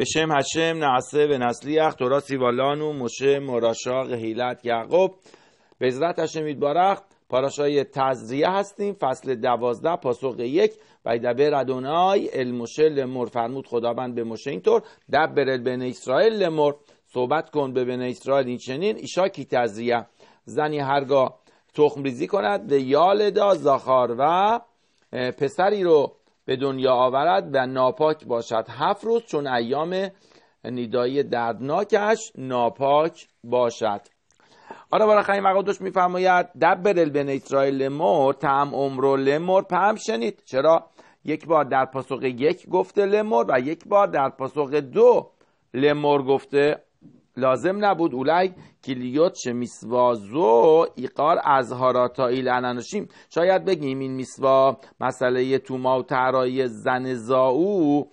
هشم השם و نسلی תורה سیوالانو مشه مراشاق غهیلت یعقوب به ازرت هشم یتبارخ پاراشای تزریه هستیم فصل دوازده پاسخ یک و بر ادونای المشه لمر فرمود خداوند به مشه اینطور دبر بن اسرائیل لمر صحبت کن به بن اسرائیل این چنین ایشا کی تزریه زنی هرگاه تخمریزی ریزی کند یال دا زاخار و پسری رو به دنیا آورد و ناپاک باشد هفت روز چون ایام نیدایی دردناکش ناپاک باشد آره برای خیلی مقادش میفرماید دبر به اسرائیل لمر تم عمر لمر پم شنید چرا یک بار در پاسخ یک گفته لمر و یک بار در پاسخ دو لمر گفته لازم نبود اولای کلیوت زو ایقار از هاراتا ایل شاید بگیم این میسوا مسئله توما و ترایی زن زاو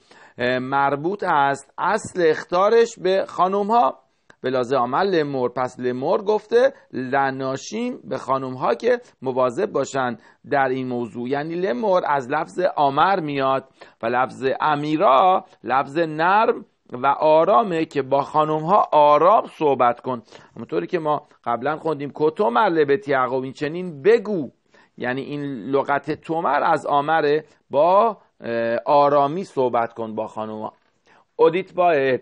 مربوط است اصل اختارش به خانوم ها به لازم لمور پس لمور گفته لناشیم به خانوم ها که مواظب باشن در این موضوع یعنی لمور از لفظ آمر میاد و لفظ امیرا لفظ نرم و آرامه که با خانم ها آرام صحبت کن همونطوری که ما قبلا خوندیم کتومر لبت یعقوب این چنین بگو یعنی این لغت تومر از آمره با آرامی صحبت کن با خانم ها اودیت باید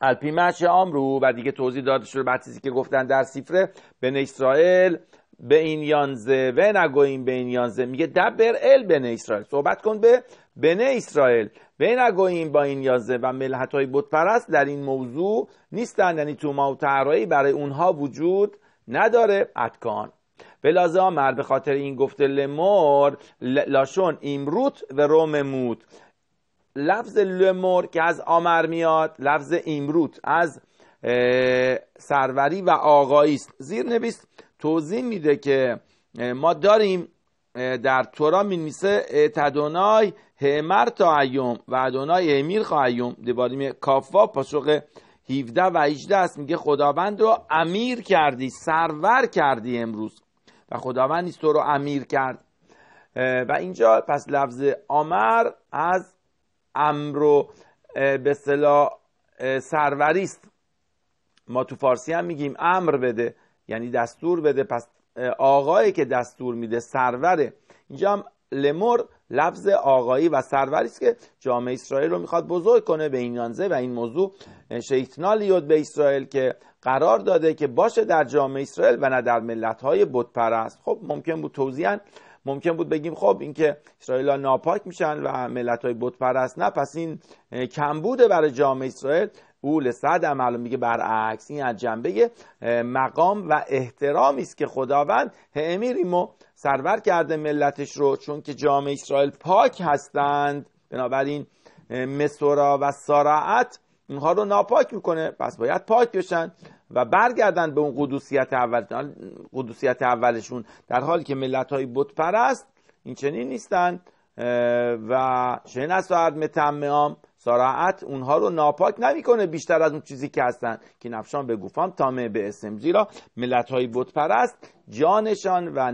الپی آمرو و دیگه توضیح داده شده بعد چیزی که گفتن در سیفره بن اسرائیل به این یانزه و نگویم به این یانزه میگه دبر ال بن اسرائیل صحبت کن به بنه اسرائیل به نگوییم با این یازه و ملحت های بودپرست در این موضوع نیستند یعنی توما و تعرایی برای اونها وجود نداره اتکان ها به خاطر این گفته لمور لاشون ایمروت و روم موت لفظ لمور که از آمر میاد لفظ ایمروت از سروری و آقایی است زیر نویس توضیح میده که ما داریم در تورا می نویسه تدونای همر تا ایوم و ادونای امیر ایوم دیباریم کافا پاسخ 17 و 18 است میگه خداوند رو امیر کردی سرور کردی امروز و خداوند نیست تو رو امیر کرد و اینجا پس لفظ آمر از امر و به اصطلاح سروری است ما تو فارسی هم میگیم امر بده یعنی دستور بده پس آقایی که دستور میده سروره اینجا هم لمر لفظ آقایی و سروری است که جامعه اسرائیل رو میخواد بزرگ کنه به این و این موضوع لیود به اسرائیل که قرار داده که باشه در جامعه اسرائیل و نه در ملت‌های پرست. خب ممکن بود توضیحن ممکن بود بگیم خب اینکه اسرائیل ها ناپاک میشن و ملت های بت پرست نه پس این کمبوده برای جامعه اسرائیل او صد معلوم میگه برعکس این از جنبه مقام و احترامی است که خداوند همیریمو سرور کرده ملتش رو چون که جامعه اسرائیل پاک هستند بنابراین مسورا و سارعت اینها رو ناپاک میکنه پس باید پاک بشن و برگردن به اون قدوسیت اول قدوسیت اولشون در حالی که ملت های بت پرست این چنین نیستن و شنس ساعت سراعت اونها رو ناپاک نمیکنه بیشتر از اون چیزی که هستن که نفشان به گوفان تامه به اسم را ملت های پرست جانشان و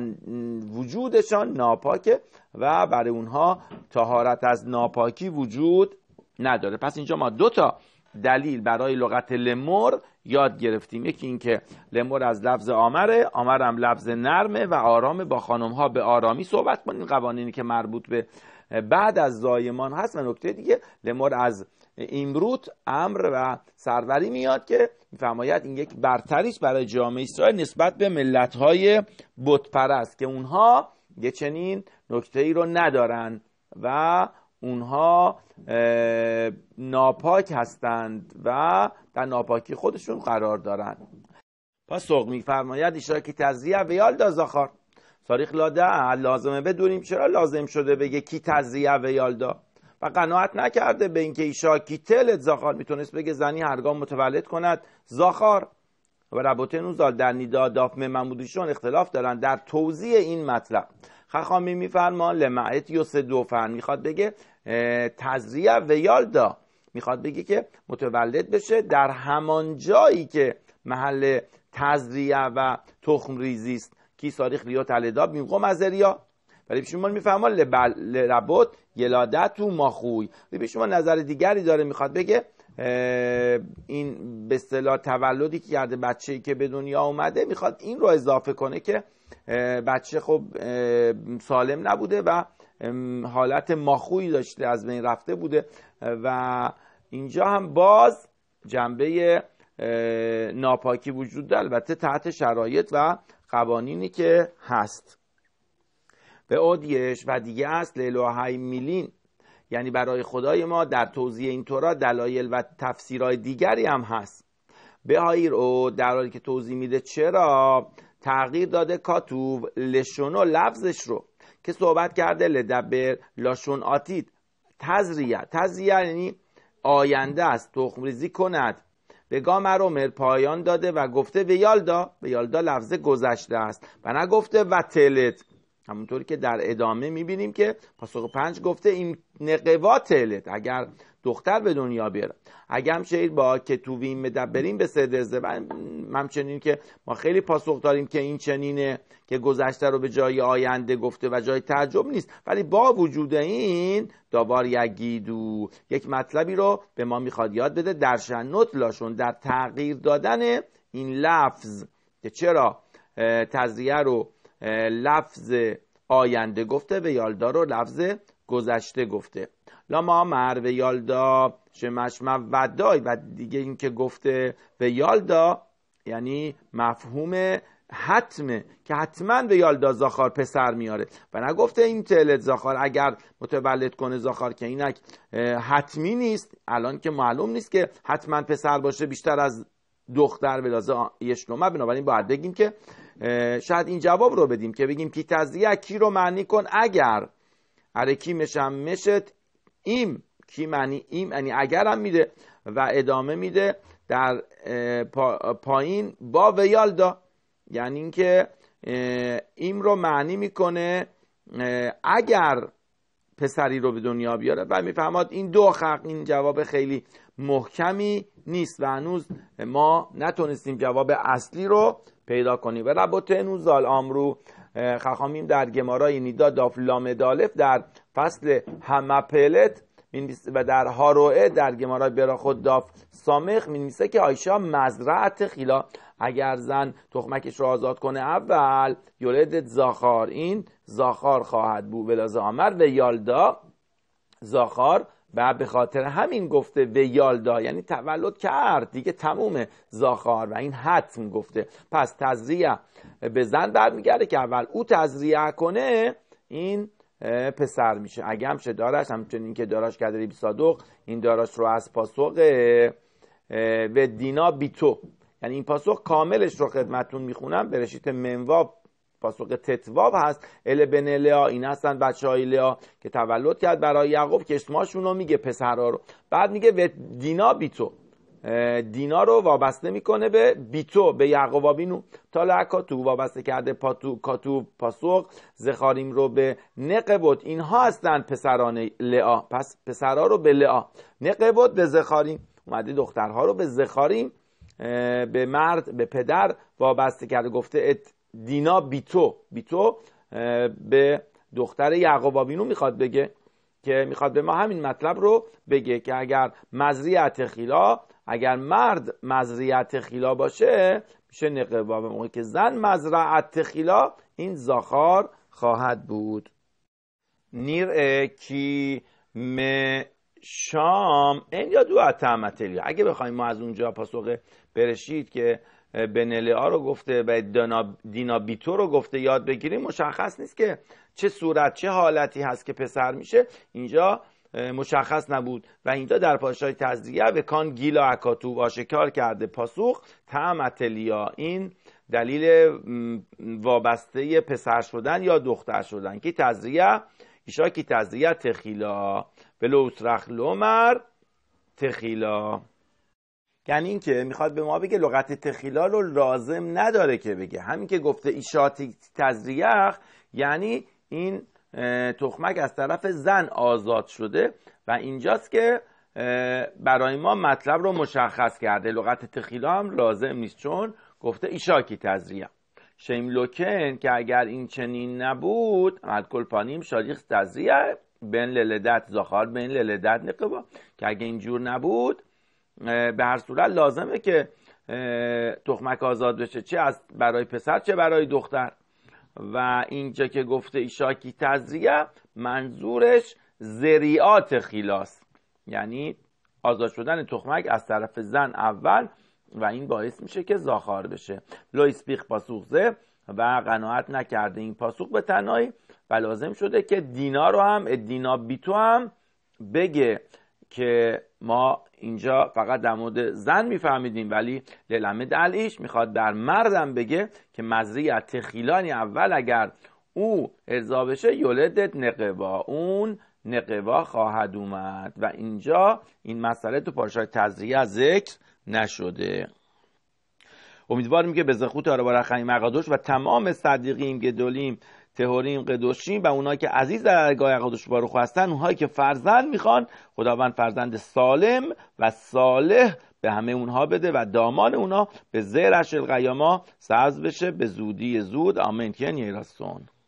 وجودشان ناپاکه و برای اونها تهارت از ناپاکی وجود نداره پس اینجا ما دو تا دلیل برای لغت لمر یاد گرفتیم یکی اینکه لمر از لفظ آمره آمرم لفظ نرمه و آرامه با خانم ها به آرامی صحبت کنیم قوانینی که مربوط به بعد از زایمان هست و نکته دیگه لمر از ایمروت امر و سروری میاد که میفرماید این یک برتریش برای جامعه اسرائیل نسبت به ملتهای بتپرست که اونها یه چنین نکته ای رو ندارن و اونها ناپاک هستند و در ناپاکی خودشون قرار دارند پس سوق میفرماید که تزریع ویال دازاخار تاریخ لاده لازمه بدونیم چرا لازم شده بگه کی تزریه و یالدا و قناعت نکرده به اینکه ایشا کیتل زاخار میتونست بگه زنی هرگاه متولد کند زاخار و ربوته نوزال در نیدا داف ممودیشون اختلاف دارن در توضیح این مطلب خخامی میفرما لمعت یوس دو میخواد بگه تزریه و یالدا میخواد بگه که متولد بشه در همان جایی که محل تزریه و تخم ریزی است کی ساریخ להיות על اداب במקום از ولی شما میفهمه لربط یلادت و ماخوی ولی شما نظر دیگری داره میخواد بگه این به اصطلاح تولدی که کرده بچه‌ای که به دنیا اومده میخواد این رو اضافه کنه که بچه خب سالم نبوده و حالت ماخویی داشته از بین رفته بوده و اینجا هم باز جنبه ناپاکی وجود داره البته تحت شرایط و قوانینی که هست به اودیش و دیگه است لیلوهای میلین یعنی برای خدای ما در توضیح این تورا دلایل و تفسیرهای دیگری هم هست به هایر او در حالی که توضیح میده چرا تغییر داده کاتوب لشونو لفظش رو که صحبت کرده لدبر لاشون آتید تزریه تزریه یعنی آینده است تخمریزی کند به عمر پایان داده و گفته به یالدا لفظ گذشته است و نگفته و تلت همونطوری که در ادامه میبینیم که پاسخ پنج گفته این نقوات علت اگر دختر به دنیا اگر هم شهید با که تو ویم سه به سدرزه ممچنین که ما خیلی پاسخ داریم که این چنینه که گذشته رو به جای آینده گفته و جای تعجب نیست ولی با وجود این داوار یگیدو یک مطلبی رو به ما میخواد یاد بده در شنوت لاشون در تغییر دادن این لفظ که چرا تزریه رو لفظ آینده گفته و یالدا رو لفظ گذشته گفته لاما مر و یالدا شمشم ودای و دیگه اینکه گفته و یالدا یعنی مفهوم حتمه که حتما به یالدا زاخار پسر میاره و نگفته این تلت زاخار اگر متولد کنه زاخار که اینک حتمی نیست الان که معلوم نیست که حتما پسر باشه بیشتر از دختر به یش یشلومه بنابراین باید بگیم که شاید این جواب رو بدیم که بگیم کی تزدیه کی رو معنی کن اگر اره کی مشت ایم کی معنی ایم یعنی اگرم میده و ادامه میده در پایین با ویالدا یعنی اینکه ایم رو معنی میکنه اگر پسری رو به دنیا بیاره و میفهماد این دو خق این جواب خیلی محکمی نیست و هنوز ما نتونستیم جواب اصلی رو پیدا کنیم و ربوتنو زال آمرو خخامیم در گمارای نیدا داف لامدالف در فصل همه پلت و در هاروئه در گمارای براخود داف سامخ مینویسه که آیشا مزرعت خیلا اگر زن تخمکش رو آزاد کنه اول یولد زاخار این زاخار خواهد بود ولاز آمر و یالدا زاخار و به خاطر همین گفته ویالدا یعنی تولد کرد دیگه تموم زاخار و این حتم گفته پس تزریع به زن برمیگرده که اول او تزریع کنه این پسر میشه اگه همشه دارش همچنین که داراش کدری بی صادق این داراش رو از پاسخ و دینا بیتو یعنی این پاسخ کاملش رو خدمتون میخونم به رشید منواب پاسخ تتواب هست ال بن لیا این هستن بچه های که تولد کرد برای یعقوب که اسماشون رو میگه پسرها رو بعد میگه دینا بیتو دینا رو وابسته میکنه به بیتو به یعقوب بینو تا لکاتو وابسته کرده پاتو کاتو پاسخ زخاریم رو به نقبت اینها هستند پسران لعا پس پسرها رو به لعا نقبوت به زخاریم اومده دخترها رو به زخاریم به مرد به پدر وابسته کرده گفته دینا بیتو بیتو به دختر یعقوب میخواد بگه که میخواد به ما همین مطلب رو بگه که اگر مزریت خیلا اگر مرد مزریت خیلا باشه میشه نقبا به که زن مزرعت خیلا این زاخار خواهد بود نیر کی م شام این یا دو اتمتلی اگه بخوایم ما از اونجا پاسخ برشید که ها رو گفته و بیتو رو گفته یاد بگیریم مشخص نیست که چه صورت چه حالتی هست که پسر میشه اینجا مشخص نبود و اینجا در پادشاهی تزریه به کان گیلا اکاتو آشکار کرده پاسخ تعمتلیا این دلیل وابسته پسر شدن یا دختر شدن که تزریه ایشا که تزریه تخیلا به لوسرخ لومر تخیلا یعنی اینکه میخواد به ما بگه لغت تخیلا رو لازم نداره که بگه همین که گفته ایشاتی تزریخ یعنی این تخمک از طرف زن آزاد شده و اینجاست که برای ما مطلب رو مشخص کرده لغت تخیلا هم لازم نیست چون گفته ایشاکی تزریه لوکن که اگر این چنین نبود کل پانیم شاریخ تزریه بین للدت زخار بین للدت نقبا که اگر اینجور نبود به هر صورت لازمه که تخمک آزاد بشه چه از برای پسر چه برای دختر و اینجا که گفته ایشاکی تزریه منظورش زریعات خیلاس یعنی آزاد شدن تخمک از طرف زن اول و این باعث میشه که زاخار بشه لویس بیخ زه و قناعت نکرده این پاسوخ به تنهایی و لازم شده که دینا رو هم دینا بیتو هم بگه که ما اینجا فقط در مورد زن میفهمیدیم ولی للمه دلیش میخواد در مردم بگه که مزری اتخیلانی تخیلانی اول اگر او ارضا بشه یولدت نقوا اون نقوا خواهد اومد و اینجا این مسئله تو پارشای تزریه ذکر نشده امیدواریم که به زخوت را و تمام صدیقیم گدولیم تهوریم قدوشیم و اونایی که عزیز در درگاه قدوش رو خواستن اونهایی که فرزند میخوان خداوند فرزند سالم و صالح به همه اونها بده و دامان اونها به زهرش قیاما ساز بشه به زودی زود آمین کن یه